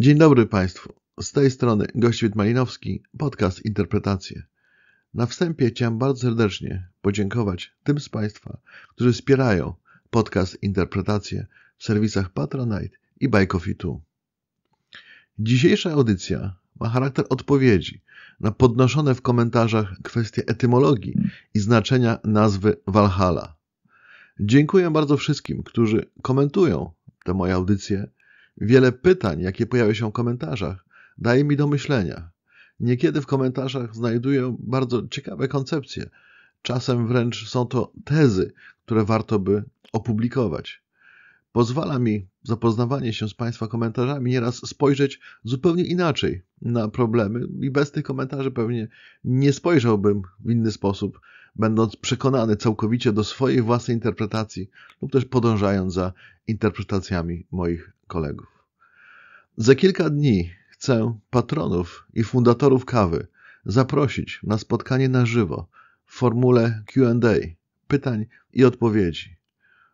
Dzień dobry Państwu. Z tej strony Gościwit Malinowski, podcast Interpretacje. Na wstępie chciałem bardzo serdecznie podziękować tym z Państwa, którzy wspierają podcast Interpretacje w serwisach Patronite i Bajkofitu. Dzisiejsza audycja ma charakter odpowiedzi na podnoszone w komentarzach kwestie etymologii i znaczenia nazwy Walhala. Dziękuję bardzo wszystkim, którzy komentują te moje audycje Wiele pytań, jakie pojawia się w komentarzach, daje mi do myślenia. Niekiedy w komentarzach znajduję bardzo ciekawe koncepcje. Czasem wręcz są to tezy, które warto by opublikować. Pozwala mi zapoznawanie się z Państwa komentarzami nieraz spojrzeć zupełnie inaczej na problemy i bez tych komentarzy pewnie nie spojrzałbym w inny sposób, będąc przekonany całkowicie do swojej własnej interpretacji lub też podążając za interpretacjami moich kolegów. Za kilka dni chcę patronów i fundatorów kawy zaprosić na spotkanie na żywo w formule QA, pytań i odpowiedzi.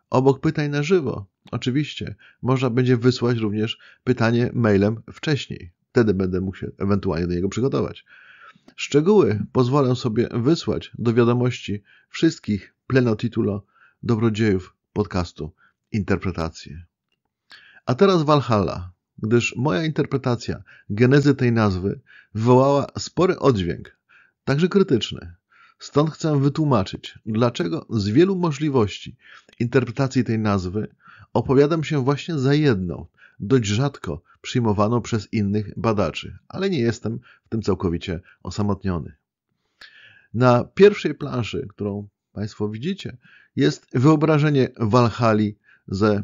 Obok pytań na żywo, oczywiście, można będzie wysłać również pytanie mailem wcześniej. Wtedy będę mógł się ewentualnie do niego przygotować. Szczegóły pozwolę sobie wysłać do wiadomości wszystkich pleno titulo dobrodziejów podcastu Interpretacje. A teraz Valhalla, gdyż moja interpretacja genezy tej nazwy wywołała spory oddźwięk, także krytyczny. Stąd chcę wytłumaczyć, dlaczego z wielu możliwości interpretacji tej nazwy opowiadam się właśnie za jedną, dość rzadko przyjmowaną przez innych badaczy, ale nie jestem w tym całkowicie osamotniony. Na pierwszej planszy, którą Państwo widzicie, jest wyobrażenie Walhali ze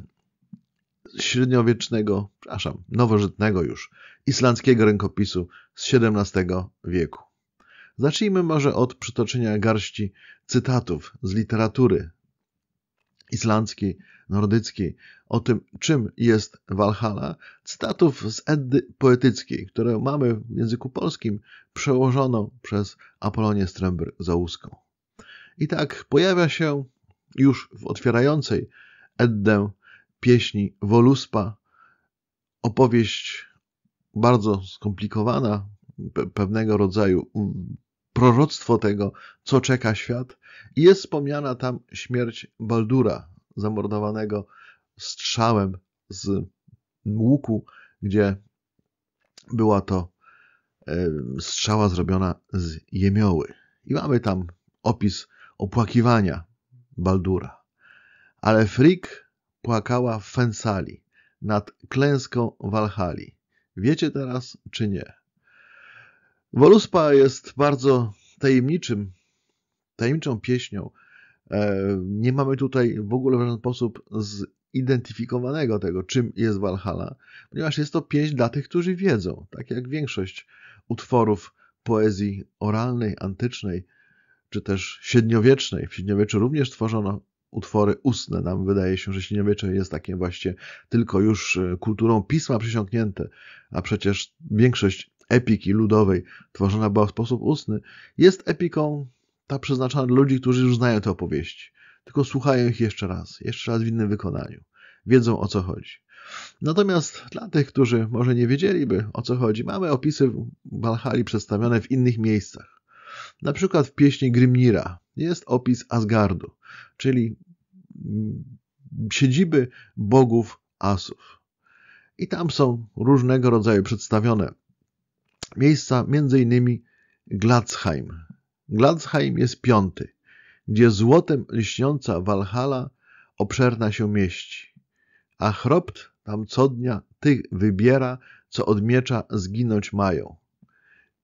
średniowiecznego, przepraszam, nowożytnego już, islandzkiego rękopisu z XVII wieku. Zacznijmy może od przytoczenia garści cytatów z literatury islandzkiej, nordyckiej, o tym, czym jest Walhalla, cytatów z Eddy poetyckiej, które mamy w języku polskim przełożoną przez Apolonię Strębr-Załuską. I tak pojawia się już w otwierającej Eddę pieśni Woluspa. Opowieść bardzo skomplikowana, pewnego rodzaju mm, proroctwo tego, co czeka świat. jest wspomniana tam śmierć Baldura, zamordowanego strzałem z łuku, gdzie była to e, strzała zrobiona z jemioły. I mamy tam opis opłakiwania Baldura. Ale Frick płakała Fensali nad klęską Walhali. Wiecie teraz, czy nie? Woluspa jest bardzo tajemniczym, tajemniczą pieśnią. E, nie mamy tutaj w ogóle w żaden sposób zidentyfikowanego tego, czym jest walhala, ponieważ jest to pieśń dla tych, którzy wiedzą, tak jak większość utworów poezji oralnej, antycznej, czy też średniowiecznej. W średniowieczu również tworzono utwory ustne. Nam wydaje się, że średniowiecze jest takie właśnie tylko już e, kulturą pisma przysiągnięte, a przecież większość epiki ludowej tworzona była w sposób ustny, jest epiką ta przeznaczona dla ludzi, którzy już znają te opowieści. Tylko słuchają ich jeszcze raz, jeszcze raz w innym wykonaniu. Wiedzą o co chodzi. Natomiast dla tych, którzy może nie wiedzieliby o co chodzi, mamy opisy Walhali przedstawione w innych miejscach. Na przykład w pieśni Grimnira jest opis Asgardu czyli mm, siedziby bogów asów. I tam są różnego rodzaju przedstawione miejsca, między innymi Gladsheim. Gladsheim jest piąty, gdzie złotem lśniąca Walhala obszerna się mieści, a chropt tam co dnia tych wybiera, co od miecza zginąć mają.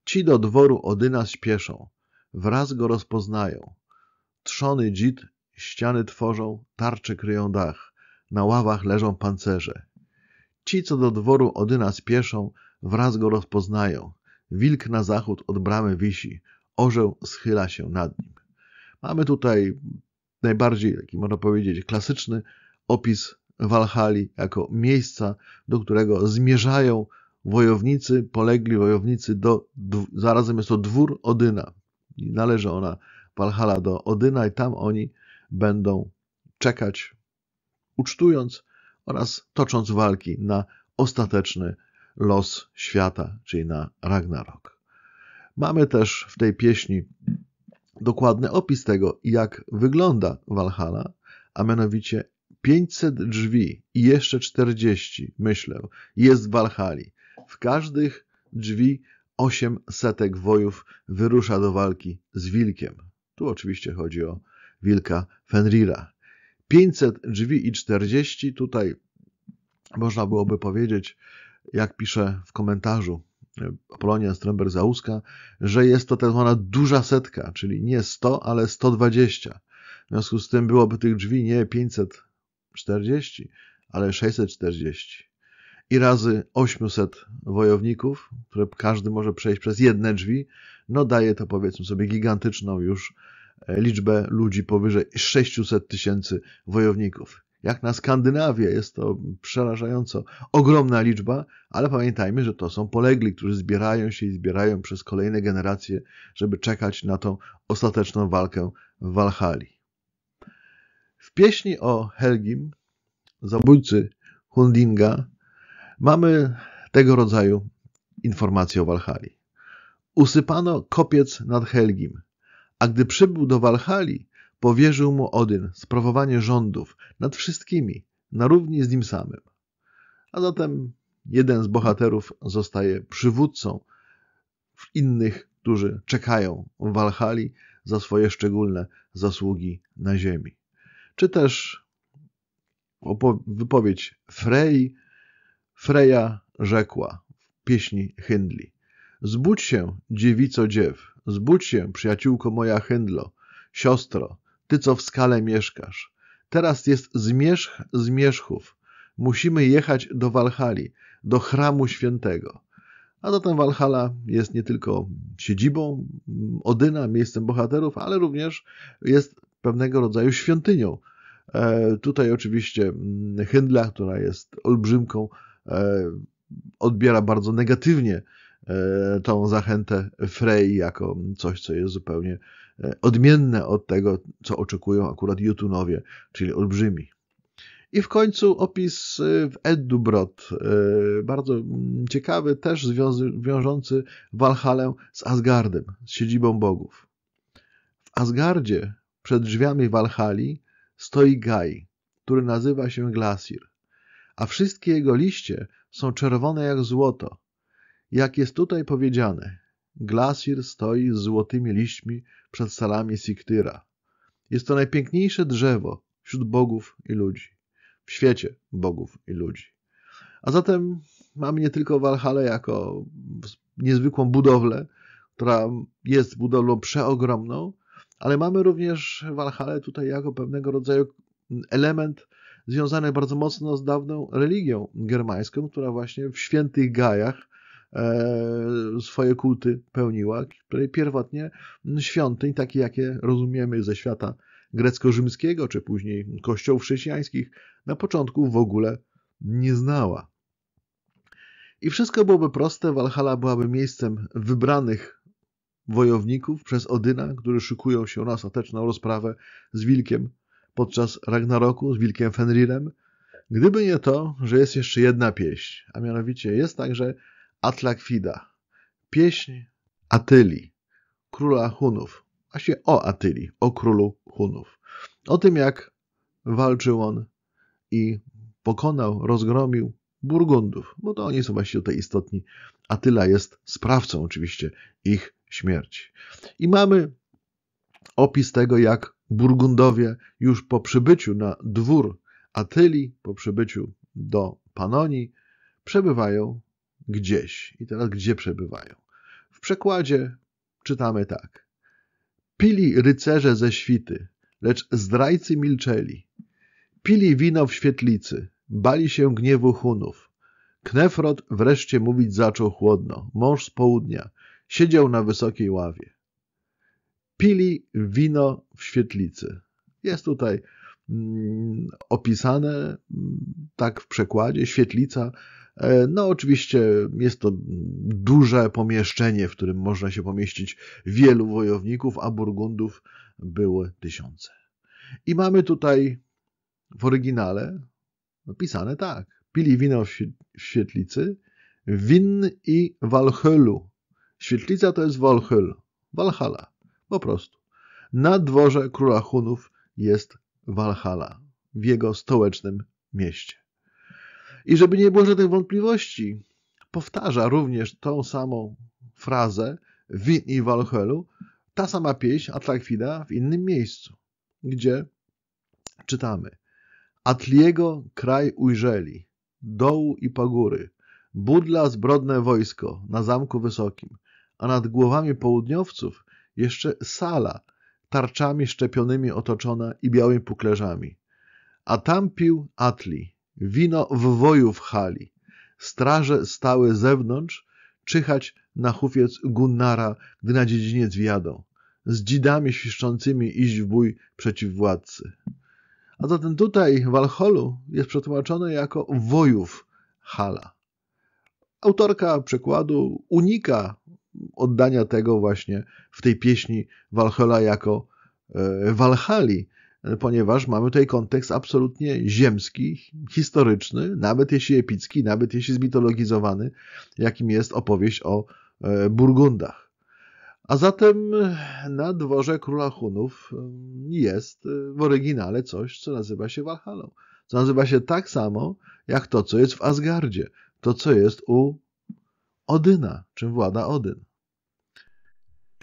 Ci do dworu Odyna śpieszą, wraz go rozpoznają. Trzony dzid Ściany tworzą, tarcze kryją dach, na ławach leżą pancerze. Ci, co do dworu Odyna spieszą, wraz go rozpoznają. Wilk na zachód od bramy wisi, orzeł schyla się nad nim. Mamy tutaj najbardziej, taki można powiedzieć, klasyczny opis Walhali jako miejsca, do którego zmierzają wojownicy, polegli wojownicy do, zarazem jest to dwór Odyna. I należy ona Walhala do Odyna i tam oni będą czekać, ucztując oraz tocząc walki na ostateczny los świata, czyli na Ragnarok. Mamy też w tej pieśni dokładny opis tego, jak wygląda Valhalla, a mianowicie 500 drzwi i jeszcze 40, myślę, jest w Walhali. W każdych drzwi 8 setek wojów wyrusza do walki z wilkiem. Tu oczywiście chodzi o wilka Fenrira. 500 drzwi i 40, tutaj można byłoby powiedzieć, jak pisze w komentarzu e, Polonia Stremberg Zauska, że jest to tak zwana duża setka, czyli nie 100, ale 120. W związku z tym byłoby tych drzwi nie 540, ale 640 i razy 800 wojowników, które każdy może przejść przez jedne drzwi, no daje to powiedzmy sobie gigantyczną już E, liczbę ludzi powyżej 600 tysięcy wojowników. Jak na Skandynawię jest to przerażająco ogromna liczba, ale pamiętajmy, że to są polegli, którzy zbierają się i zbierają przez kolejne generacje, żeby czekać na tą ostateczną walkę w Walhali. W pieśni o Helgim, zabójcy Hundinga, mamy tego rodzaju informacje o Walhali. Usypano kopiec nad Helgim. A gdy przybył do Walhali, powierzył mu Odyn sprawowanie rządów nad wszystkimi, na równi z nim samym. A zatem jeden z bohaterów zostaje przywódcą innych, którzy czekają w Walhali za swoje szczególne zasługi na ziemi. Czy też wypowiedź Frei, Freja rzekła w pieśni Hyndli. Zbudź się, dziewico dziew, Zbudź się, przyjaciółko moja Hyndlo, siostro, ty co w skale mieszkasz. Teraz jest zmierzch zmierzchów. Musimy jechać do Walhali, do Chramu Świętego. A zatem Walhala jest nie tylko siedzibą Odyna, miejscem bohaterów, ale również jest pewnego rodzaju świątynią. E, tutaj oczywiście mm, Hyndla, która jest olbrzymką, e, odbiera bardzo negatywnie E, tą zachętę Frey jako coś, co jest zupełnie e, odmienne od tego, co oczekują akurat Jutunowie, czyli olbrzymi. I w końcu opis e, w Eddubrod, bardzo mm, ciekawy, też wiążący Walhalę z Asgardem, z siedzibą bogów. W Asgardzie, przed drzwiami Walhali, stoi Gaj, który nazywa się Glasir, a wszystkie jego liście są czerwone jak złoto, jak jest tutaj powiedziane, Glasir stoi z złotymi liśćmi przed salami Siktyra. Jest to najpiękniejsze drzewo wśród bogów i ludzi, w świecie bogów i ludzi. A zatem mamy nie tylko Walhalę jako niezwykłą budowlę, która jest budowlą przeogromną, ale mamy również Walhalę tutaj jako pewnego rodzaju element związany bardzo mocno z dawną religią germańską, która właśnie w świętych gajach E, swoje kulty pełniła, której pierwotnie świątyń, takie jakie rozumiemy ze świata grecko-rzymskiego, czy później kościołów chrześcijańskich, na początku w ogóle nie znała. I wszystko byłoby proste, Walhalla byłaby miejscem wybranych wojowników przez Odyna, którzy szykują się na ostateczną rozprawę z wilkiem podczas Ragnaroku, z wilkiem Fenrirem, gdyby nie to, że jest jeszcze jedna pieśń, a mianowicie jest tak, że Atlakwida, pieśń Atyli, króla Hunów, właśnie o Atyli, o królu Hunów. O tym, jak walczył on i pokonał, rozgromił Burgundów, bo to oni są właśnie tutaj istotni. Atyla jest sprawcą oczywiście ich śmierci. I mamy opis tego, jak Burgundowie już po przybyciu na dwór Atyli, po przybyciu do Panonii, przebywają gdzieś. I teraz gdzie przebywają? W przekładzie czytamy tak. Pili rycerze ze świty, lecz zdrajcy milczeli. Pili wino w świetlicy, bali się gniewu Hunów. Knefrod wreszcie mówić zaczął chłodno, mąż z południa, siedział na wysokiej ławie. Pili wino w świetlicy. Jest tutaj mm, opisane mm, tak w przekładzie, świetlica E, no, oczywiście jest to duże pomieszczenie, w którym można się pomieścić wielu wojowników, a Burgundów były tysiące. I mamy tutaj w oryginale napisane tak. Pili wino w świetlicy, win i walchylu. Świetlica to jest Walhyl, walhala, po prostu. Na dworze króla Hunów jest walhala, w jego stołecznym mieście. I żeby nie było żadnych wątpliwości, powtarza również tą samą frazę w i Walhelu, ta sama pieśń Atlakfida w innym miejscu, gdzie czytamy Atliego kraj ujrzeli, dołu i pogóry, budla zbrodne wojsko na zamku wysokim, a nad głowami południowców jeszcze sala tarczami szczepionymi otoczona i białymi puklerzami. A tam pił Atli, Wino w woju hali. Straże stały zewnątrz, czyhać na hufiec Gunnara, gdy na dziedziniec wjadą. Z dzidami świszczącymi iść w bój przeciw władcy. A zatem tutaj w Alholu jest przetłumaczone jako wojów hala. Autorka przekładu unika oddania tego właśnie w tej pieśni Walhola jako e, Walhali, E, ponieważ mamy tutaj kontekst absolutnie ziemski, historyczny, nawet jeśli epicki, nawet jeśli zmitologizowany, jakim jest opowieść o e, Burgundach. A zatem na dworze króla Hunów jest e, w oryginale coś, co nazywa się Walhalą. Co nazywa się tak samo, jak to, co jest w Asgardzie. To, co jest u Odyna, czym włada Odyn.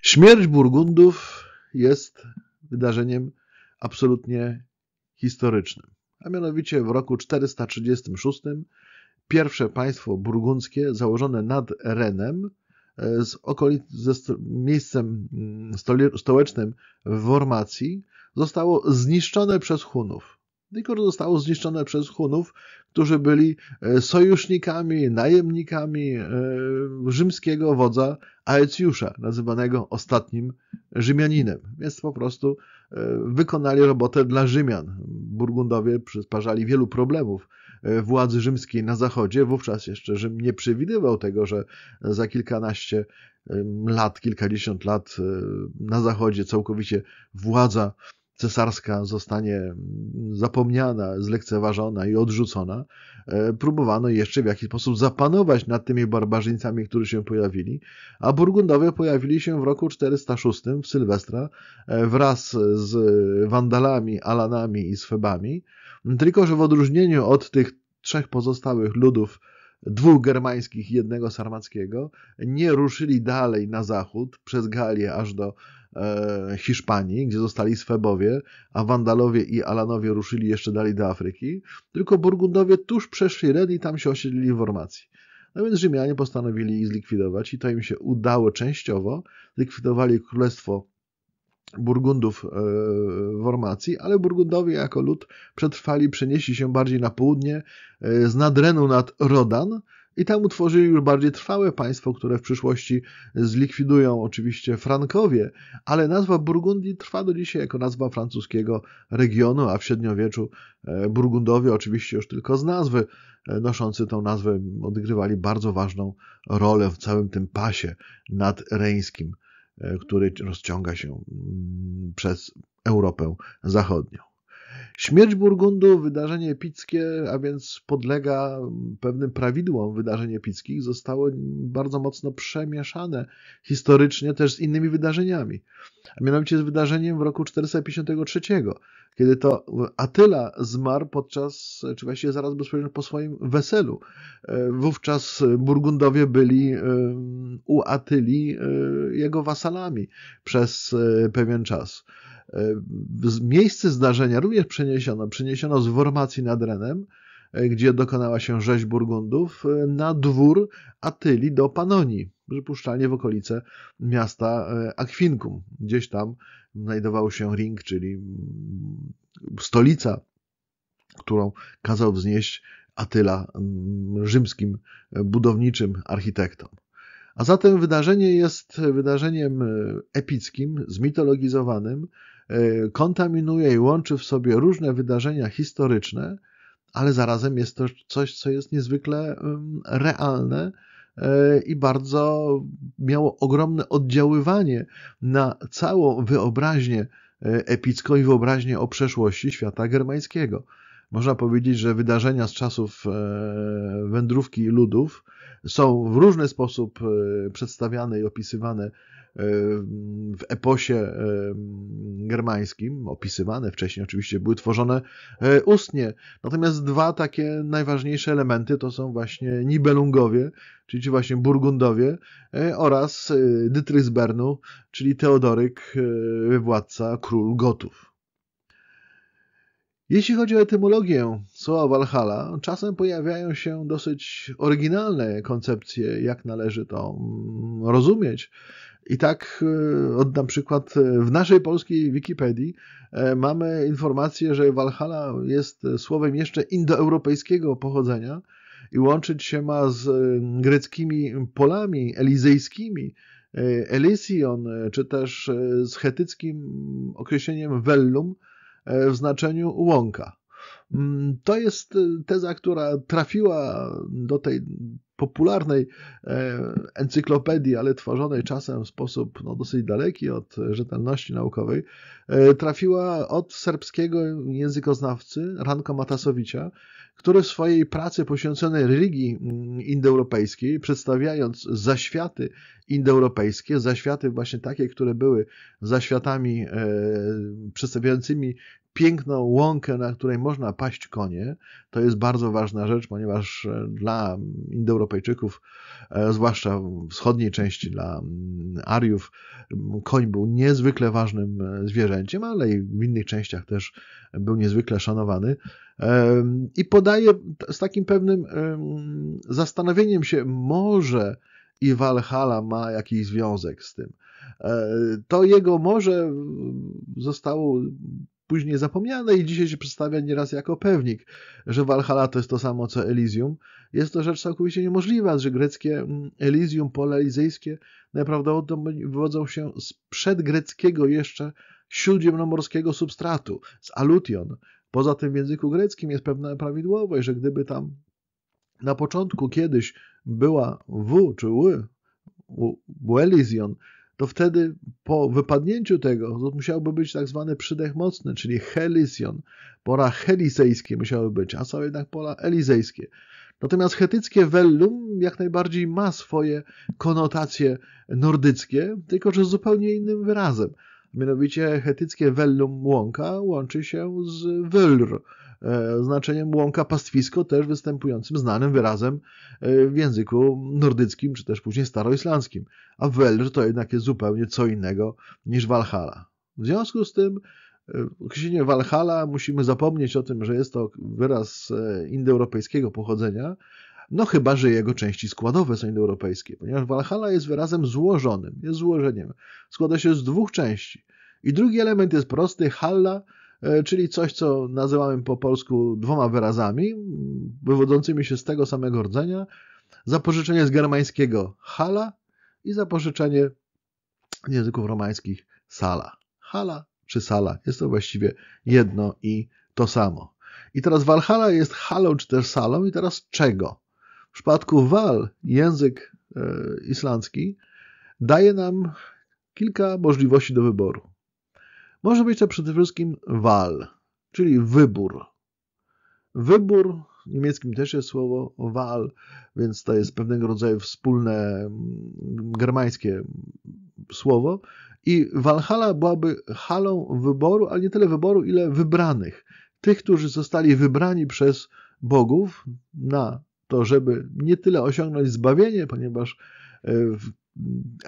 Śmierć Burgundów jest wydarzeniem absolutnie historycznym. A mianowicie w roku 436 pierwsze państwo burgundzkie założone nad Renem, e, z okolic, ze sto, miejscem mm, stołecznym w Wormacji, zostało zniszczone przez Hunów. Tylko, no zostało zniszczone przez Hunów, którzy byli e, sojusznikami, najemnikami e, rzymskiego wodza Aecjusza, nazywanego ostatnim Rzymianinem. Więc po prostu E, wykonali robotę dla Rzymian. Burgundowie przysparzali wielu problemów e, władzy rzymskiej na zachodzie. Wówczas jeszcze Rzym nie przewidywał tego, że za kilkanaście lat, kilkadziesiąt lat e, na zachodzie całkowicie władza cesarska zostanie mm, zapomniana, zlekceważona i odrzucona, e, próbowano jeszcze w jakiś sposób zapanować nad tymi barbarzyńcami, którzy się pojawili, a Burgundowie pojawili się w roku 406 w Sylwestra e, wraz z Wandalami, Alanami i Swebami, tylko że w odróżnieniu od tych trzech pozostałych ludów, dwóch germańskich i jednego sarmackiego, nie ruszyli dalej na zachód przez Galię aż do E, Hiszpanii, gdzie zostali Swebowie, a Wandalowie i Alanowie ruszyli jeszcze dalej do Afryki, tylko Burgundowie tuż przeszli Ren i tam się osiedlili w formacji. No więc Rzymianie postanowili ich zlikwidować i to im się udało częściowo. Zlikwidowali królestwo Burgundów e, w formacji, ale Burgundowie jako lud przetrwali, przenieśli się bardziej na południe e, z nadrenu nad Rodan, i tam utworzyli już bardziej trwałe państwo, które w przyszłości zlikwidują oczywiście Frankowie, ale nazwa Burgundii trwa do dzisiaj jako nazwa francuskiego regionu, a w średniowieczu e, Burgundowie oczywiście już tylko z nazwy e, noszący tą nazwę odgrywali bardzo ważną rolę w całym tym pasie nadreńskim, e, który rozciąga się mm, przez Europę Zachodnią. Śmierć Burgundu, wydarzenie epickie, a więc podlega pewnym prawidłom wydarzeń epickich, zostało bardzo mocno przemieszane historycznie też z innymi wydarzeniami. A mianowicie z wydarzeniem w roku 453, kiedy to Atyla zmarł podczas, czy właściwie zaraz bezpośrednio po swoim weselu. Wówczas Burgundowie byli u Atyli e, jego wasalami przez e, pewien czas. E, miejsce zdarzenia również przeniesiono. Przeniesiono z formacji nad Renem, e, gdzie dokonała się rzeź Burgundów, e, na dwór Atyli do Panonii, przypuszczalnie w okolice miasta Aquincum. Gdzieś tam znajdował się Ring, czyli stolica, którą kazał wznieść Atyla rzymskim budowniczym architektom. A zatem wydarzenie jest wydarzeniem epickim, zmitologizowanym, Y, kontaminuje i łączy w sobie różne wydarzenia historyczne, ale zarazem jest to coś, co jest niezwykle realne y, i bardzo miało ogromne oddziaływanie na całą wyobraźnię y, epicką i wyobraźnię o przeszłości świata germańskiego. Można powiedzieć, że wydarzenia z czasów wędrówki ludów są w różny sposób przedstawiane i opisywane w eposie germańskim, opisywane wcześniej oczywiście, były tworzone e, ustnie. Natomiast dwa takie najważniejsze elementy to są właśnie Nibelungowie, czyli właśnie Burgundowie e, oraz e, Dytrys Bernu, czyli Teodoryk, władca, król Gotów. Jeśli chodzi o etymologię słowa Valhalla, czasem pojawiają się dosyć oryginalne koncepcje, jak należy to mm, rozumieć. I tak e, od na przykład e, w naszej polskiej Wikipedii e, mamy informację, że Walhalla jest słowem jeszcze indoeuropejskiego pochodzenia i łączyć się ma z greckimi polami elizyjskimi, Elysion, czy też z chetyckim określeniem Vellum w znaczeniu łąka. Mm, to jest y, teza, która trafiła do tej popularnej e, encyklopedii, ale tworzonej czasem w sposób no, dosyć daleki od rzetelności naukowej, e, trafiła od serbskiego językoznawcy Ranko Matasowicza, który w swojej pracy poświęconej religii mm, indoeuropejskiej, przedstawiając zaświaty indoeuropejskie, zaświaty właśnie takie, które były zaświatami e, przedstawiającymi piękną łąkę, na której można paść konie. To jest bardzo ważna rzecz, ponieważ e, dla Indoeuropejczyków, e, zwłaszcza w wschodniej części, dla mm, Ariów, koń był niezwykle ważnym e, zwierzęciem, ale i w innych częściach też był niezwykle szanowany. I podaje z takim pewnym zastanowieniem się, może i Valhalla ma jakiś związek z tym. To jego morze zostało później zapomniane i dzisiaj się przedstawia nieraz jako pewnik, że Valhalla to jest to samo co Elysium. Jest to rzecz całkowicie niemożliwa, że greckie mm, Elysium, pole elizyjskie najprawdopodobniej wywodzą się z przedgreckiego jeszcze śródziemnomorskiego substratu, z alution. Poza tym w języku greckim jest pewna prawidłowość, że gdyby tam na początku kiedyś była W czy Ły, Elysion to wtedy po wypadnięciu tego musiałby być tak zwany przydech mocny, czyli helisjon. Pora helisejskie musiały być, a są jednak pola elizejskie. Natomiast hetyckie vellum jak najbardziej ma swoje konotacje nordyckie, tylko że z zupełnie innym wyrazem. Mianowicie hetyckie vellum łąka łączy się z wylr, E, znaczeniem łąka pastwisko, też występującym znanym wyrazem e, w języku nordyckim, czy też później staroislandzkim. A Welr to jednak jest zupełnie co innego niż Walhalla. W związku z tym e, określenie Walhalla musimy zapomnieć o tym, że jest to wyraz indoeuropejskiego pochodzenia, no chyba, że jego części składowe są indoeuropejskie, ponieważ Walhalla jest wyrazem złożonym, jest złożeniem. Składa się z dwóch części. I drugi element jest prosty, halla E, czyli coś, co nazywamy po polsku dwoma wyrazami, wywodzącymi się z tego samego rdzenia. Zapożyczenie z germańskiego hala i zapożyczenie języków romańskich sala. Hala czy sala jest to właściwie jedno i to samo. I teraz Walhala jest halą czy też salą i teraz czego? W przypadku Wal język e, islandzki daje nam kilka możliwości do wyboru. Może być to przede wszystkim wal, czyli wybór. Wybór, w niemieckim też jest słowo wal, więc to jest pewnego rodzaju wspólne mm, germańskie słowo. I Walhala byłaby halą wyboru, ale nie tyle wyboru, ile wybranych. Tych, którzy zostali wybrani przez bogów na to, żeby nie tyle osiągnąć zbawienie, ponieważ e,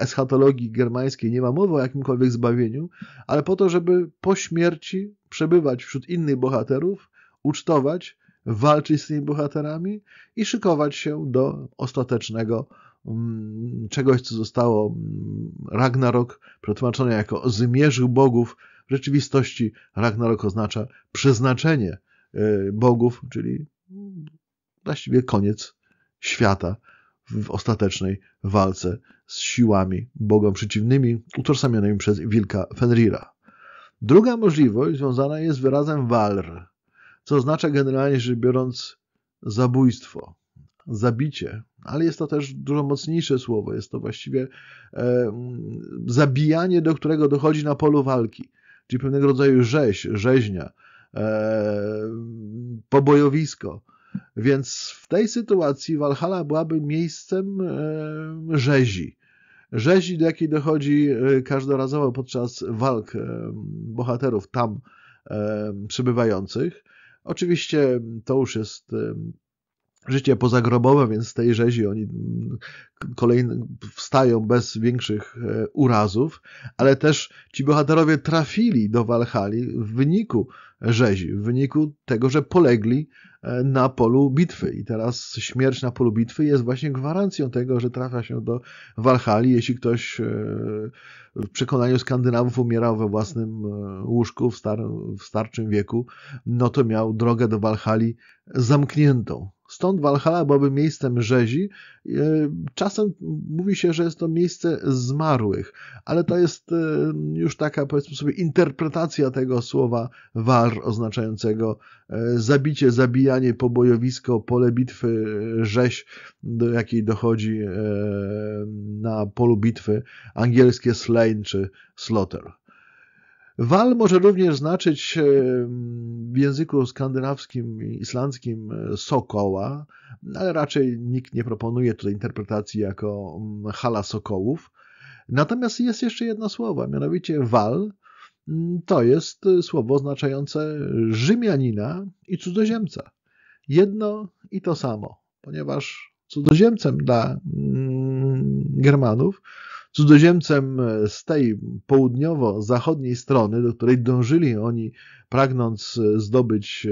eschatologii germańskiej nie ma mowy o jakimkolwiek zbawieniu, ale po to, żeby po śmierci przebywać wśród innych bohaterów, ucztować, walczyć z tymi bohaterami i szykować się do ostatecznego mm, czegoś, co zostało mm, Ragnarok przetłumaczone jako zmierzył bogów. W rzeczywistości Ragnarok oznacza przeznaczenie y, bogów, czyli właściwie koniec świata w ostatecznej walce z siłami bogom przeciwnymi, utożsamionymi przez wilka Fenrira. Druga możliwość związana jest z wyrazem walr, co oznacza generalnie rzecz biorąc zabójstwo, zabicie, ale jest to też dużo mocniejsze słowo. Jest to właściwie e, zabijanie, do którego dochodzi na polu walki, czyli pewnego rodzaju rzeź, rzeźnia, e, pobojowisko więc w tej sytuacji Walhalla byłaby miejscem e, rzezi. Rzezi, do jakiej dochodzi e, każdorazowo podczas walk e, bohaterów tam przybywających. Oczywiście to już jest życie pozagrobowe, więc z tej rzezi oni kolejny, wstają bez większych urazów, ale też ci bohaterowie trafili do Walhali w wyniku rzezi, w wyniku tego, że polegli E, na polu bitwy. I teraz śmierć na polu bitwy jest właśnie gwarancją tego, że trafia się do Walhali, jeśli ktoś e, w przekonaniu Skandynawów umierał we własnym e, łóżku w, star w starczym wieku, no to miał drogę do Walhali zamkniętą. Stąd Walhalla byłaby miejscem rzezi. E, czasem mówi się, że jest to miejsce zmarłych, ale to jest e, już taka, powiedzmy sobie, interpretacja tego słowa war, oznaczającego e, zabicie, zabijanie, pobojowisko, pole bitwy, rzeź, do jakiej dochodzi na polu bitwy angielskie slain czy slaughter. Wal może również znaczyć e, w języku skandynawskim i islandzkim e, sokoła, ale raczej nikt nie proponuje tutaj interpretacji jako mm, hala sokołów. Natomiast jest jeszcze jedno słowo, mianowicie wal mm, to jest e, słowo oznaczające Rzymianina i cudzoziemca. Jedno i to samo, ponieważ cudzoziemcem dla mm, Germanów cudzoziemcem z tej południowo-zachodniej strony, do której dążyli oni, pragnąc e, zdobyć e,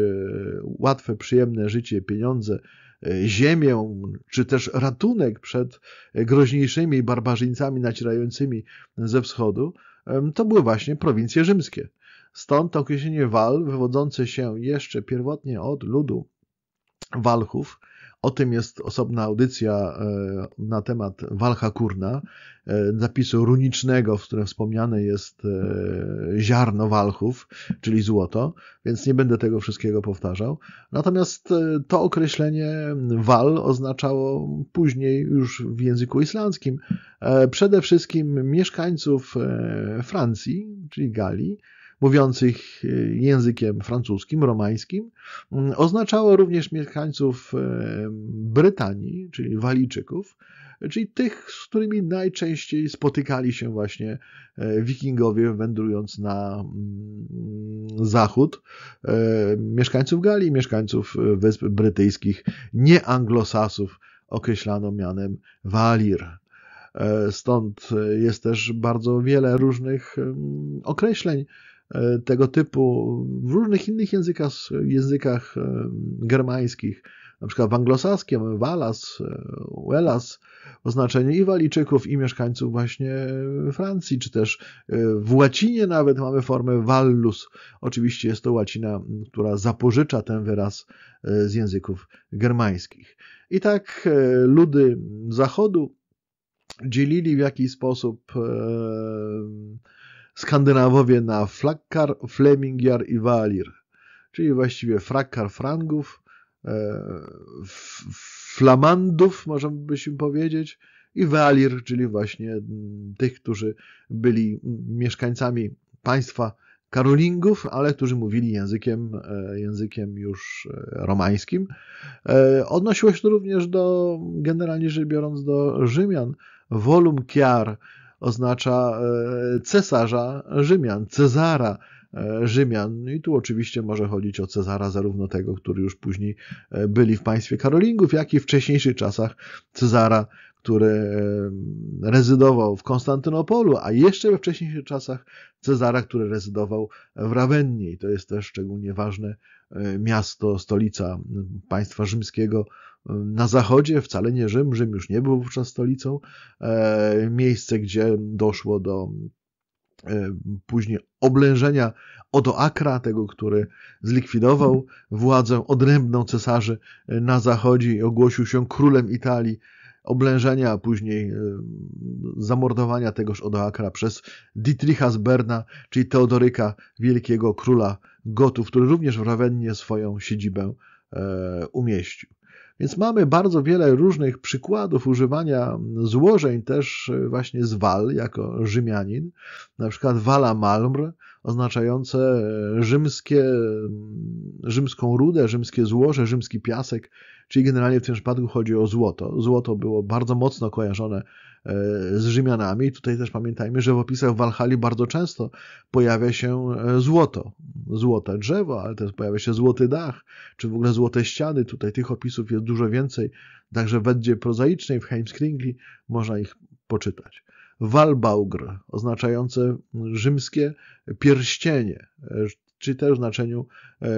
łatwe, przyjemne życie, pieniądze, e, ziemię, czy też ratunek przed groźniejszymi barbarzyńcami nacierającymi ze wschodu, to były właśnie prowincje rzymskie. Stąd określenie Wal, wywodzące się jeszcze pierwotnie od ludu Walchów, o tym jest osobna audycja e, na temat Walcha Kurna, e, zapisu runicznego, w którym wspomniane jest e, ziarno walchów, czyli złoto, więc nie będę tego wszystkiego powtarzał. Natomiast to określenie wal oznaczało później już w języku islandzkim przede wszystkim mieszkańców Francji, czyli Galii, mówiących e, językiem francuskim, romańskim, mm, oznaczało również mieszkańców e, Brytanii, czyli Walijczyków, czyli tych, z którymi najczęściej spotykali się właśnie e, wikingowie wędrując na mm, zachód, mieszkańców Galii, mieszkańców Wysp Brytyjskich, nie anglosasów określano mianem Walir. Stąd jest też bardzo wiele różnych mm, określeń E, tego typu, w różnych innych językach, językach e, germańskich, na przykład w anglosaskim Walas, e, Welas, oznaczenie i Walijczyków, i mieszkańców właśnie Francji, czy też w łacinie nawet mamy formę Wallus. Oczywiście jest to łacina, która zapożycza ten wyraz z języków germańskich. I tak ludy zachodu dzielili w jakiś sposób e, Skandynawowie na Flakkar, Flemingiar i Walir, czyli właściwie Frakkar Frangów, e, Flamandów, możemy byśmy powiedzieć, i Walir, czyli właśnie tych, którzy byli mieszkańcami państwa Karolingów, ale którzy mówili językiem, e, językiem już e, romańskim. Odnosiło się to również do, generalnie rzecz biorąc, do Rzymian. Volum chiar oznacza e, cesarza Rzymian, Cezara. E, Rzymian. No I tu oczywiście może chodzić o Cezara, zarówno tego, który już później e, byli w państwie Karolingów, jak i w wcześniejszych czasach Cezara, który rezydował w Konstantynopolu, a jeszcze we wcześniejszych czasach Cezara, który rezydował w Rawennie. I to jest też szczególnie ważne miasto, stolica państwa rzymskiego na zachodzie, wcale nie Rzym, Rzym już nie był wówczas stolicą, e, miejsce, gdzie doszło do e, później oblężenia Odoakra, tego, który zlikwidował władzę odrębną cesarzy e, na zachodzie i ogłosił się królem Italii, oblężenia, a później zamordowania tegoż Odoakra przez Dietricha z Berna, czyli Teodoryka, wielkiego króla Gotów, który również w Rawennie swoją siedzibę umieścił. Więc mamy bardzo wiele różnych przykładów używania złożeń też e, właśnie z wal jako Rzymianin, na przykład wala malmr, oznaczające e, rzymskie, rzymską rudę, rzymskie złoże, rzymski piasek, Czyli generalnie w tym przypadku chodzi o złoto. Złoto było bardzo mocno kojarzone e, z Rzymianami. Tutaj też pamiętajmy, że w opisach w Walhali bardzo często pojawia się e, złoto. Złote drzewo, ale też pojawia się złoty dach, czy w ogóle złote ściany. Tutaj tych opisów jest dużo więcej. Także w Edzie prozaicznej, w Heimskringli można ich poczytać. Walbaugr, oznaczające rzymskie pierścienie, e, czy też w znaczeniu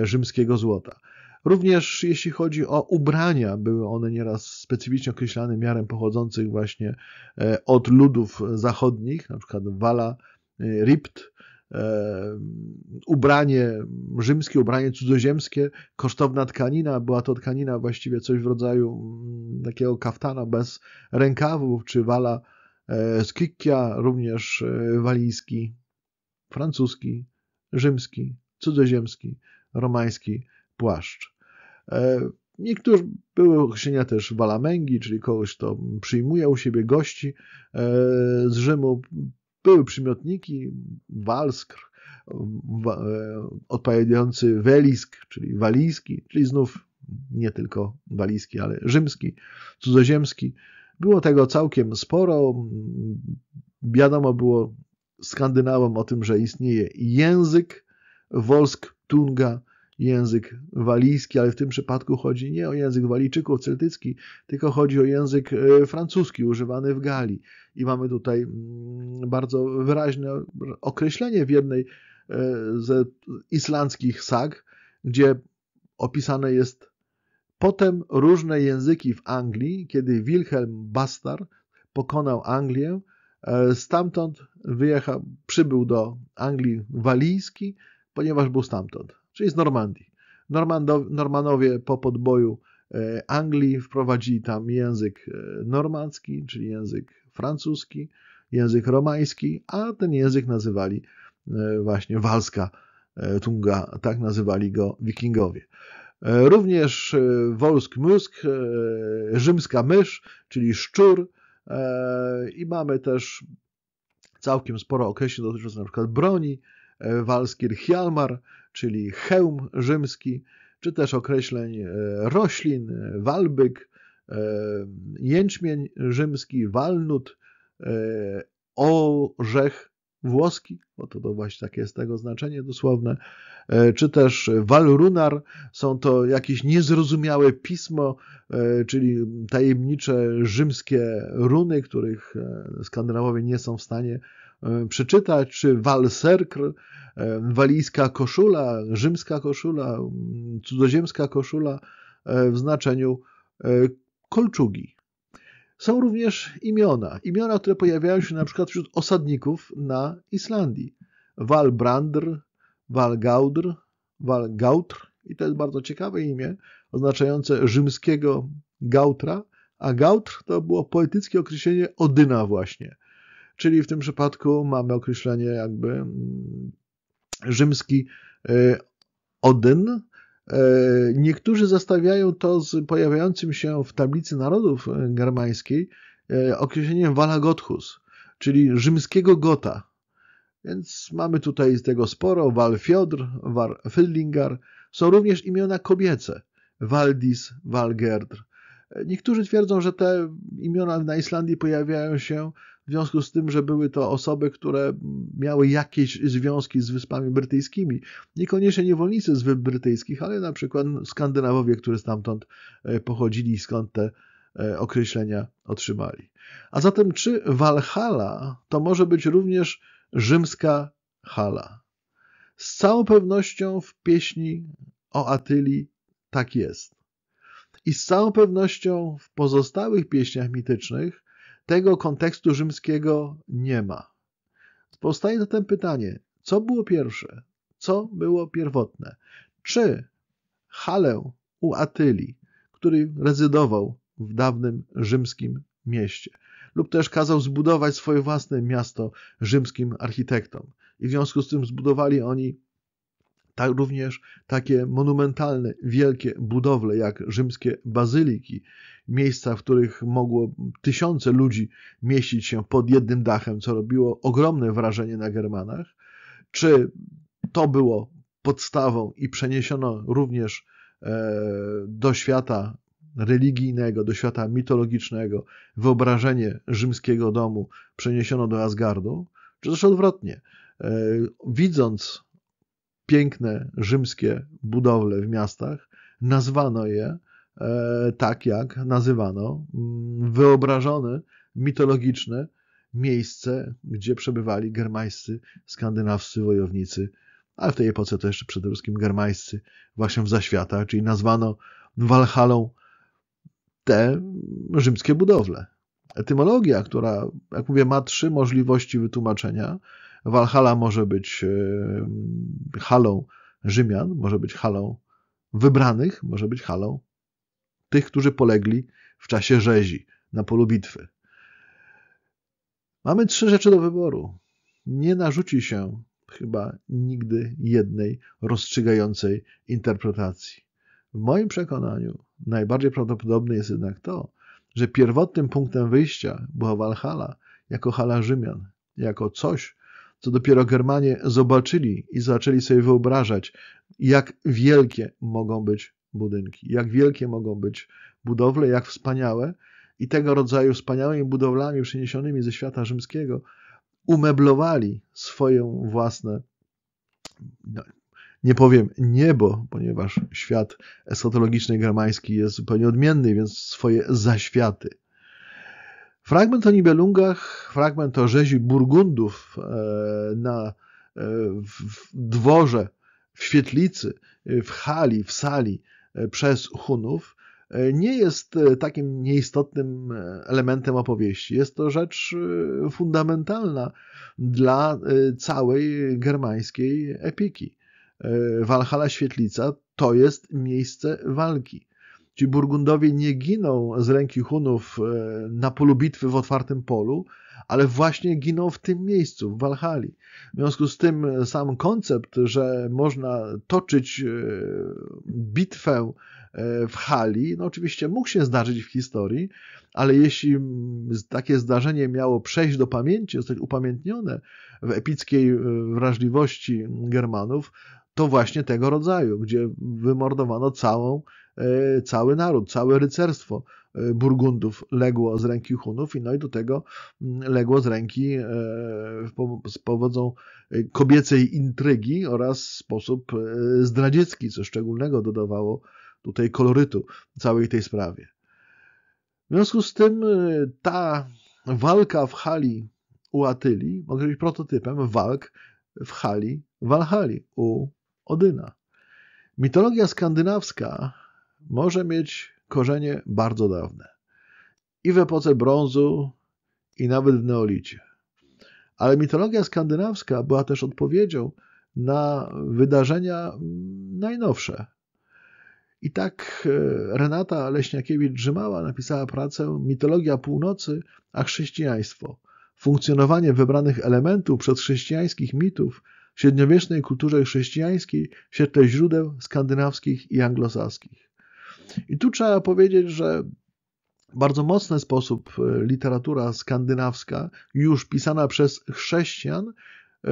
rzymskiego złota. Również jeśli chodzi o ubrania, były one nieraz specyficznie określane miarem pochodzących właśnie e, od ludów zachodnich, na przykład wala, e, ript, e, ubranie rzymskie, ubranie cudzoziemskie, kosztowna tkanina, była to tkanina właściwie coś w rodzaju mm, takiego kaftana bez rękawów, czy wala skikia, również walijski, francuski, rzymski, cudzoziemski, romański płaszcz. E, niektórzy były określenia też walamęgi, czyli kogoś, kto przyjmuje u siebie gości e, z Rzymu. Były przymiotniki, walskr, e, odpowiadający welisk, czyli walijski, czyli znów nie tylko walijski, ale rzymski, cudzoziemski. Było tego całkiem sporo. Wiadomo było Skandynawom o tym, że istnieje język Wolsk Tunga, język walijski, ale w tym przypadku chodzi nie o język walijczyków celtycki, tylko chodzi o język e, francuski używany w Galii. I mamy tutaj mm, bardzo wyraźne określenie w jednej e, ze islandzkich sag, gdzie opisane jest potem różne języki w Anglii, kiedy Wilhelm Bastar pokonał Anglię, e, stamtąd wyjechał, przybył do Anglii walijski, ponieważ był stamtąd czyli z Normandii. Normando, Normanowie po podboju e, Anglii wprowadzili tam język e, normandzki, czyli język francuski, język romański, a ten język nazywali e, właśnie walska tunga, tak nazywali go wikingowie. Również wolsk musk, rzymska mysz, czyli szczur i mamy też całkiem sporo określeń dotyczących na przykład broni, Walskir Hjalmar, czyli hełm rzymski, czy też określeń e, roślin, e, walbyk, e, jęczmień rzymski, walnut, orzech włoski, bo to, to właśnie takie jest tego znaczenie dosłowne, e, czy też Walrunar, są to jakieś niezrozumiałe pismo, e, czyli tajemnicze rzymskie runy, których e, Skandynawowie nie są w stanie przeczytać, czy Walserkr, walijska koszula, rzymska koszula, cudzoziemska koszula w znaczeniu kolczugi. Są również imiona. Imiona, które pojawiają się na przykład wśród osadników na Islandii. Valbrandr, Valgaudr, Valgautr i to jest bardzo ciekawe imię, oznaczające rzymskiego gautra, a gautr to było poetyckie określenie Odyna właśnie. Czyli w tym przypadku mamy określenie jakby mm, rzymski e, Odyn, E, niektórzy zestawiają to z pojawiającym się w tablicy narodów e, germańskiej e, określeniem Walagothus, czyli rzymskiego gota. Więc mamy tutaj z tego sporo Walfiodr, Walfildingar. Są również imiona kobiece Waldis, Valgerdr. Niektórzy twierdzą, że te imiona na Islandii pojawiają się w związku z tym, że były to osoby, które miały jakieś związki z Wyspami Brytyjskimi. Niekoniecznie niewolnicy z Wysp Brytyjskich, ale na przykład Skandynawowie, którzy stamtąd e, pochodzili i skąd te e, określenia otrzymali. A zatem, czy Walhalla to może być również rzymska hala? Z całą pewnością w pieśni o Atyli tak jest. I z całą pewnością w pozostałych pieśniach mitycznych tego kontekstu rzymskiego nie ma. Powstaje zatem pytanie, co było pierwsze? Co było pierwotne? Czy halę u Atyli, który rezydował w dawnym rzymskim mieście, lub też kazał zbudować swoje własne miasto rzymskim architektom. I w związku z tym zbudowali oni tak również takie monumentalne, wielkie budowle jak rzymskie bazyliki, miejsca, w których mogło tysiące ludzi mieścić się pod jednym dachem, co robiło ogromne wrażenie na Germanach. Czy to było podstawą i przeniesiono również e, do świata religijnego, do świata mitologicznego wyobrażenie rzymskiego domu przeniesiono do Asgardu, czy też odwrotnie. E, widząc piękne rzymskie budowle w miastach, nazwano je e, tak, jak nazywano mm, wyobrażone, mitologiczne miejsce, gdzie przebywali germańscy, skandynawscy wojownicy, ale w tej epoce to jeszcze przede wszystkim germańscy, właśnie w zaświatach, czyli nazwano Walhalą te rzymskie budowle. Etymologia, która, jak mówię, ma trzy możliwości wytłumaczenia, Walhala może być e, halą Rzymian, może być halą wybranych, może być halą tych, którzy polegli w czasie rzezi na polu bitwy. Mamy trzy rzeczy do wyboru. Nie narzuci się chyba nigdy jednej rozstrzygającej interpretacji. W moim przekonaniu najbardziej prawdopodobne jest jednak to, że pierwotnym punktem wyjścia była Walhala jako hala Rzymian, jako coś, co dopiero Germanie zobaczyli i zaczęli sobie wyobrażać, jak wielkie mogą być budynki, jak wielkie mogą być budowle, jak wspaniałe. I tego rodzaju wspaniałymi budowlami przyniesionymi ze świata rzymskiego umeblowali swoją własne, no, nie powiem niebo, ponieważ świat esotologiczny germański jest zupełnie odmienny, więc swoje zaświaty Fragment o Nibelungach, fragment o rzezi Burgundów e, na e, w dworze, w świetlicy, w hali, w sali e, przez Hunów, nie jest takim nieistotnym elementem opowieści. Jest to rzecz fundamentalna dla całej germańskiej epiki. Walhala Świetlica to jest miejsce walki. Ci Burgundowie nie giną z ręki Hunów e, na polu bitwy w otwartym polu, ale właśnie giną w tym miejscu, w Walhali. W związku z tym sam koncept, że można toczyć e, bitwę e, w hali, no oczywiście mógł się zdarzyć w historii, ale jeśli takie zdarzenie miało przejść do pamięci, zostać upamiętnione w epickiej wrażliwości Germanów, to właśnie tego rodzaju, gdzie wymordowano całą, e, cały naród, całe rycerstwo e, Burgundów legło z ręki Hunów i no i do tego mm, legło z ręki e, z powodzą kobiecej intrygi oraz sposób zdradziecki, co szczególnego dodawało tutaj kolorytu całej tej sprawie. W związku z tym ta walka w hali u Atyli może być prototypem walk w hali Walhali u Odyna. Mitologia skandynawska może mieć korzenie bardzo dawne. I w epoce brązu, i nawet w neolicie. Ale mitologia skandynawska była też odpowiedzią na wydarzenia mm, najnowsze. I tak e, Renata Leśniakiewicz-Rzymała napisała pracę Mitologia Północy a chrześcijaństwo. Funkcjonowanie wybranych elementów przedchrześcijańskich mitów w średniowiecznej kulturze chrześcijańskiej w świetle źródeł skandynawskich i anglosaskich. I tu trzeba powiedzieć, że w bardzo mocny sposób e, literatura skandynawska, już pisana przez chrześcijan, e,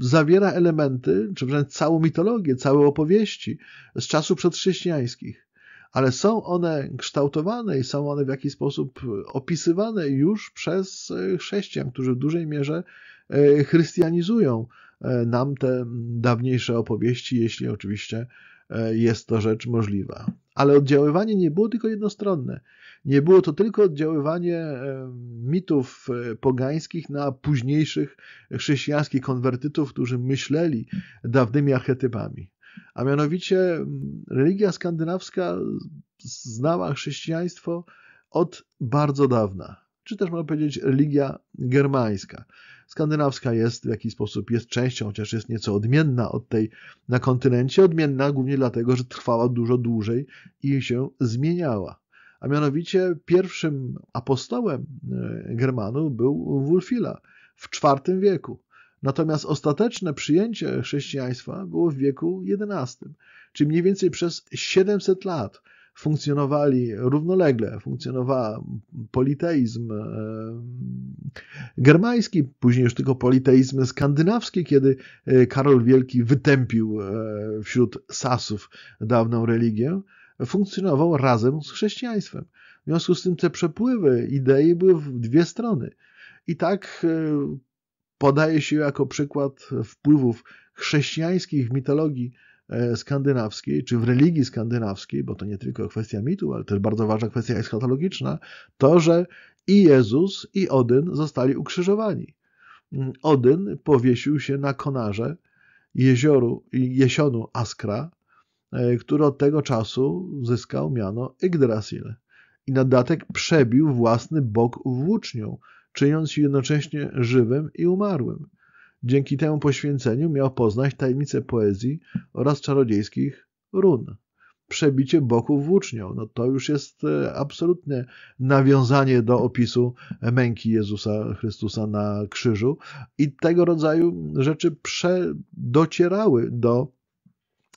zawiera elementy, czy wręcz całą mitologię, całe opowieści z czasów przedchrześcijańskich. Ale są one kształtowane i są one w jakiś sposób e, opisywane już przez chrześcijan, którzy w dużej mierze chrystianizują E, nam te dawniejsze opowieści, jeśli oczywiście e, jest to rzecz możliwa. Ale oddziaływanie nie było tylko jednostronne. Nie było to tylko oddziaływanie e, mitów pogańskich na późniejszych chrześcijańskich konwertytów, którzy myśleli dawnymi archetypami. A mianowicie religia skandynawska znała chrześcijaństwo od bardzo dawna, czy też można powiedzieć religia germańska skandynawska jest w jakiś sposób jest częścią, chociaż jest nieco odmienna od tej na kontynencie, odmienna głównie dlatego, że trwała dużo dłużej i się zmieniała. A mianowicie pierwszym apostołem e, Germanów był Wulfila w IV wieku. Natomiast ostateczne przyjęcie chrześcijaństwa było w wieku XI, czyli mniej więcej przez 700 lat funkcjonowali równolegle, funkcjonowała politeizm e, germański, później już tylko politeizm skandynawski, kiedy e, Karol Wielki wytępił e, wśród Sasów dawną religię, funkcjonował razem z chrześcijaństwem. W związku z tym te przepływy idei były w dwie strony. I tak podaje się jako przykład wpływów chrześcijańskich w mitologii E, skandynawskiej, czy w religii skandynawskiej, bo to nie tylko kwestia mitu, ale też bardzo ważna kwestia eschatologiczna, to, że i Jezus, i Odyn zostali ukrzyżowani. Mm, Odyn powiesił się na konarze jezioru, jesionu Askra, e, który od tego czasu zyskał miano Yggdrasil. I na dodatek przebił własny bok włócznią, czyniąc się jednocześnie żywym i umarłym. Dzięki temu poświęceniu miał poznać tajemnice poezji oraz czarodziejskich run. Przebicie boków włócznią, no to już jest e, absolutne nawiązanie do opisu męki Jezusa Chrystusa na krzyżu i tego rodzaju rzeczy docierały do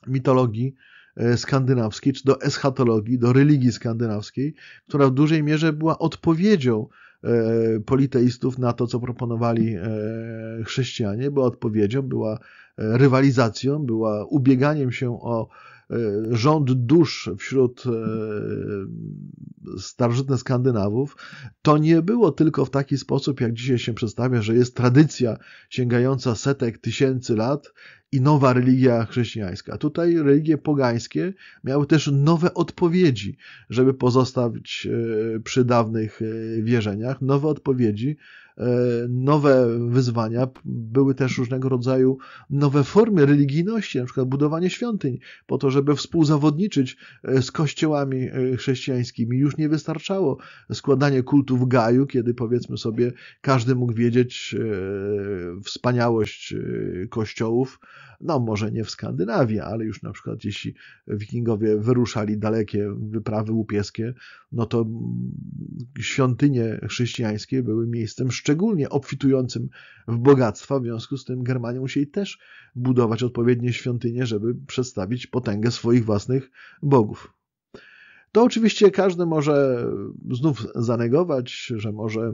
mitologii e, skandynawskiej, czy do eschatologii, do religii skandynawskiej, która w dużej mierze była odpowiedzią E, politeistów na to, co proponowali e, chrześcijanie, bo odpowiedzią była e, rywalizacją, była ubieganiem się o E, rząd dusz wśród e, starożytnych Skandynawów, to nie było tylko w taki sposób, jak dzisiaj się przedstawia, że jest tradycja sięgająca setek tysięcy lat i nowa religia chrześcijańska. Tutaj religie pogańskie miały też nowe odpowiedzi, żeby pozostać e, przy dawnych wierzeniach, nowe odpowiedzi, E, nowe wyzwania, były też różnego rodzaju nowe formy religijności, na przykład budowanie świątyń, po to, żeby współzawodniczyć e, z kościołami e, chrześcijańskimi. Już nie wystarczało składanie kultów gaju, kiedy powiedzmy sobie, każdy mógł wiedzieć wspaniałość kościołów, no może nie w Skandynawii, ale już na przykład jeśli wikingowie wyruszali dalekie wyprawy łupieskie, no to mm, świątynie chrześcijańskie były miejscem szczytu szczególnie obfitującym w bogactwa, w związku z tym Germania musieli też budować odpowiednie świątynie, żeby przedstawić potęgę swoich własnych bogów. To oczywiście każdy może znów zanegować, że może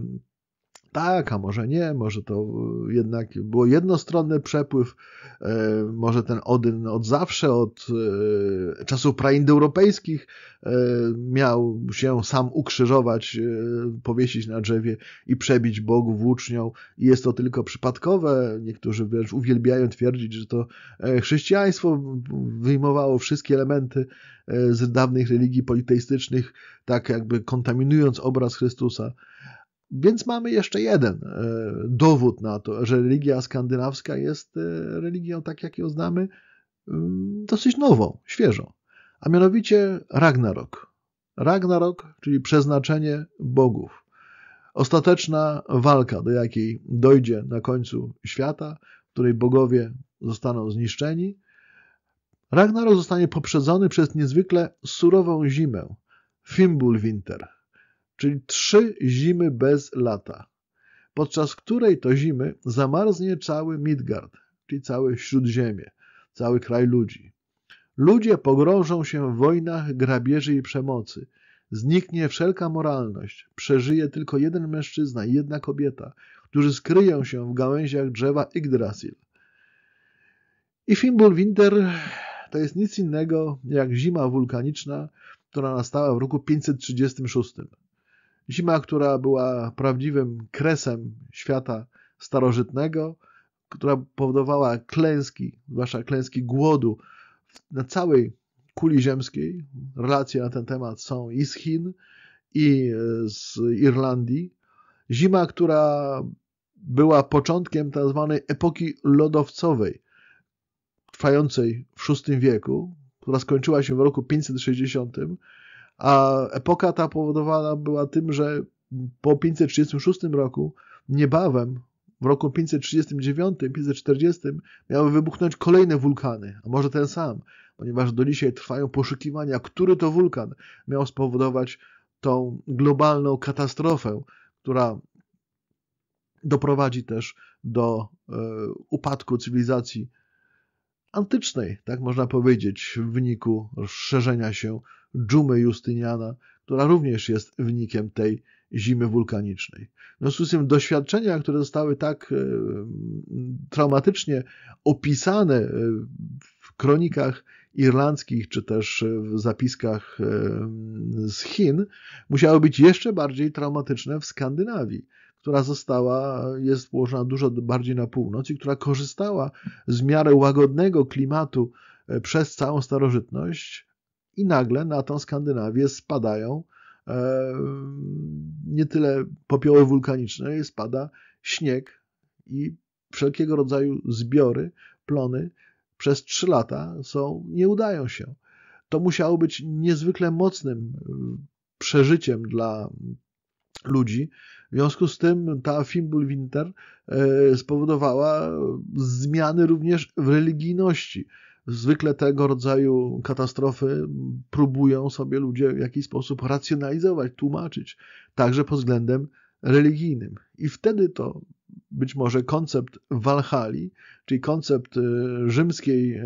tak, a może nie, może to e, jednak było jednostronny przepływ, e, może ten Odyn od zawsze, od e, czasów praindoeuropejskich miał się sam ukrzyżować, powiesić na drzewie i przebić Bogu włócznią. I jest to tylko przypadkowe. Niektórzy wręcz uwielbiają twierdzić, że to chrześcijaństwo wyjmowało wszystkie elementy z dawnych religii politeistycznych, tak jakby kontaminując obraz Chrystusa. Więc mamy jeszcze jeden e, dowód na to, że religia skandynawska jest e, religią, tak jak ją znamy, mm, dosyć nową, świeżą, a mianowicie Ragnarok. Ragnarok, czyli przeznaczenie bogów. Ostateczna walka, do jakiej dojdzie na końcu świata, w której bogowie zostaną zniszczeni. Ragnarok zostanie poprzedzony przez niezwykle surową zimę, Fimbulwinter, czyli trzy zimy bez lata, podczas której to zimy zamarznie cały Midgard, czyli całe Śródziemie, cały kraj ludzi. Ludzie pogrążą się w wojnach, grabieży i przemocy. Zniknie wszelka moralność, przeżyje tylko jeden mężczyzna i jedna kobieta, którzy skryją się w gałęziach drzewa Yggdrasil. I Fimbulwinter to jest nic innego jak zima wulkaniczna, która nastała w roku 536. Zima, która była prawdziwym kresem świata starożytnego, która powodowała klęski, zwłaszcza klęski głodu na całej kuli ziemskiej. Relacje na ten temat są i z Chin, i e, z Irlandii. Zima, która była początkiem tzw. Tak epoki lodowcowej, trwającej w VI wieku, która skończyła się w roku 560 a epoka ta powodowana była tym, że po 536 roku, niebawem w roku 539, 540 miały wybuchnąć kolejne wulkany, a może ten sam, ponieważ do dzisiaj trwają poszukiwania, który to wulkan miał spowodować tą globalną katastrofę, która doprowadzi też do y, upadku cywilizacji antycznej, tak można powiedzieć, w wyniku rozszerzenia się dżumy Justyniana, która również jest wynikiem tej zimy wulkanicznej. W związku z tym doświadczenia, które zostały tak e, traumatycznie opisane e, w kronikach irlandzkich czy też w zapiskach e, z Chin, musiały być jeszcze bardziej traumatyczne w Skandynawii która została, jest położona dużo bardziej na północ i która korzystała z miarę łagodnego klimatu przez całą starożytność, i nagle na tą Skandynawię spadają e, nie tyle popioły wulkaniczne, spada śnieg i wszelkiego rodzaju zbiory, plony przez trzy lata są, nie udają się. To musiało być niezwykle mocnym e, przeżyciem dla ludzi. W związku z tym ta Fimbul Winter e, spowodowała zmiany również w religijności zwykle tego rodzaju katastrofy próbują sobie ludzie w jakiś sposób racjonalizować, tłumaczyć, także pod względem religijnym. I wtedy to być może koncept Walhali, czyli koncept e, rzymskiej e,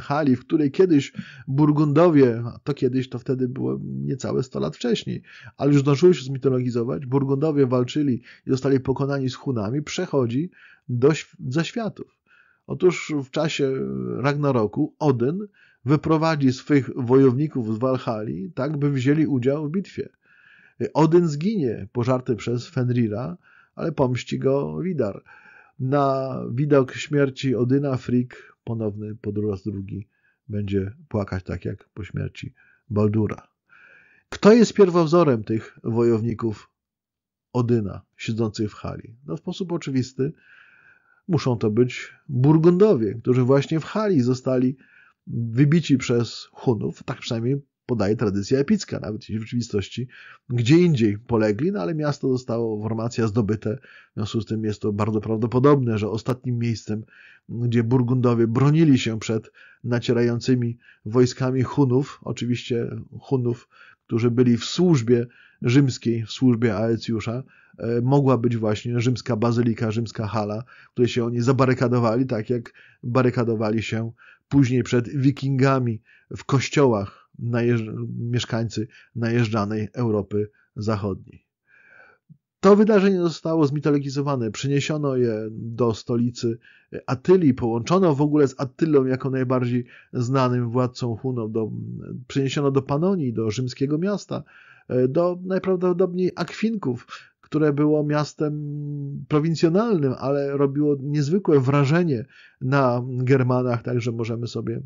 hali, w której kiedyś Burgundowie, to kiedyś, to wtedy było niecałe 100 lat wcześniej, ale już zdążyły się zmitologizować, Burgundowie walczyli i zostali pokonani z Hunami, przechodzi do światów. Otóż w czasie Ragnaroku Odyn wyprowadzi swych wojowników z Walhali, tak by wzięli udział w bitwie. Odyn zginie, pożarty przez Fenrira, ale pomści go Widar. Na widok śmierci Odyna Frigg, ponowny raz drugi, będzie płakać tak jak po śmierci Baldura. Kto jest pierwowzorem tych wojowników Odyna siedzących w hali? No w sposób oczywisty muszą to być Burgundowie, którzy właśnie w Hali zostali wybici przez Hunów, tak przynajmniej podaje tradycja epicka, nawet jeśli w rzeczywistości gdzie indziej polegli, no ale miasto zostało, formacja zdobyte, w związku z tym jest to bardzo prawdopodobne, że ostatnim miejscem, gdzie Burgundowie bronili się przed nacierającymi wojskami Hunów, oczywiście Hunów, którzy byli w służbie rzymskiej w służbie Aecjusza e, mogła być właśnie rzymska bazylika, rzymska hala, w której się oni zabarykadowali, tak jak barykadowali się później przed wikingami w kościołach najeżdż mieszkańcy najeżdżanej Europy Zachodniej. To wydarzenie zostało zmitologizowane, przeniesiono je do stolicy Atylii, połączono w ogóle z Attylą jako najbardziej znanym władcą Hunów, do, przeniesiono do Panonii, do rzymskiego miasta, E, do najprawdopodobniej Akwinków, które było miastem prowincjonalnym, ale robiło niezwykłe wrażenie na Germanach, także możemy sobie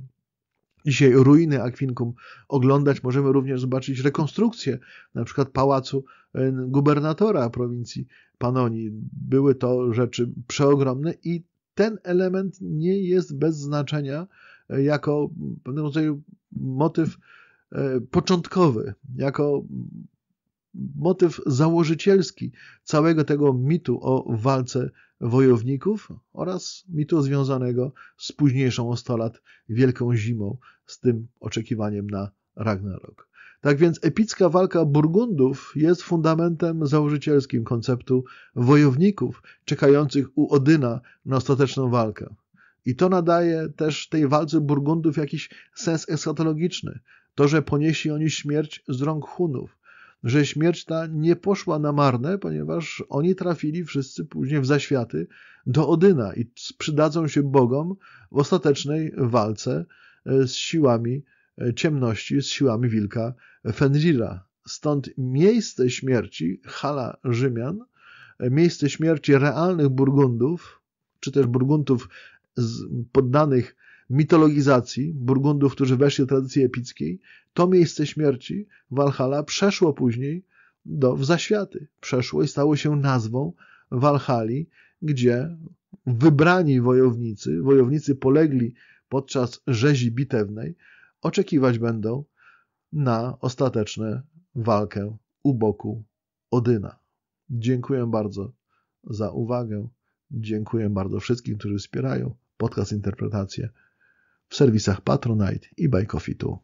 dzisiaj ruiny Akwinkum oglądać. Możemy również zobaczyć rekonstrukcję na przykład pałacu e, gubernatora prowincji Panonii. Były to rzeczy przeogromne i ten element nie jest bez znaczenia e, jako pewnego rodzaju motyw E, początkowy, jako motyw założycielski całego tego mitu o walce wojowników oraz mitu związanego z późniejszą o 100 lat Wielką Zimą, z tym oczekiwaniem na Ragnarok. Tak więc epicka walka Burgundów jest fundamentem założycielskim konceptu wojowników czekających u Odyna na ostateczną walkę. I to nadaje też tej walce Burgundów jakiś sens eschatologiczny, to, że ponieśli oni śmierć z rąk Hunów, że śmierć ta nie poszła na marne, ponieważ oni trafili wszyscy później w zaświaty do Odyna i przydadzą się bogom w ostatecznej walce e, z siłami e, ciemności, z siłami wilka Fenrira. Stąd miejsce śmierci Hala Rzymian, e, miejsce śmierci realnych Burgundów, czy też Burgundów poddanych mitologizacji Burgundów, którzy weszli do tradycji epickiej, to miejsce śmierci, Walhala, przeszło później do w zaświaty. Przeszło i stało się nazwą Walhali, gdzie wybrani wojownicy, wojownicy polegli podczas rzezi bitewnej, oczekiwać będą na ostateczną walkę u boku Odyna. Dziękuję bardzo za uwagę. Dziękuję bardzo wszystkim, którzy wspierają podcast interpretację w serwisach Patronite i Bajkofitu.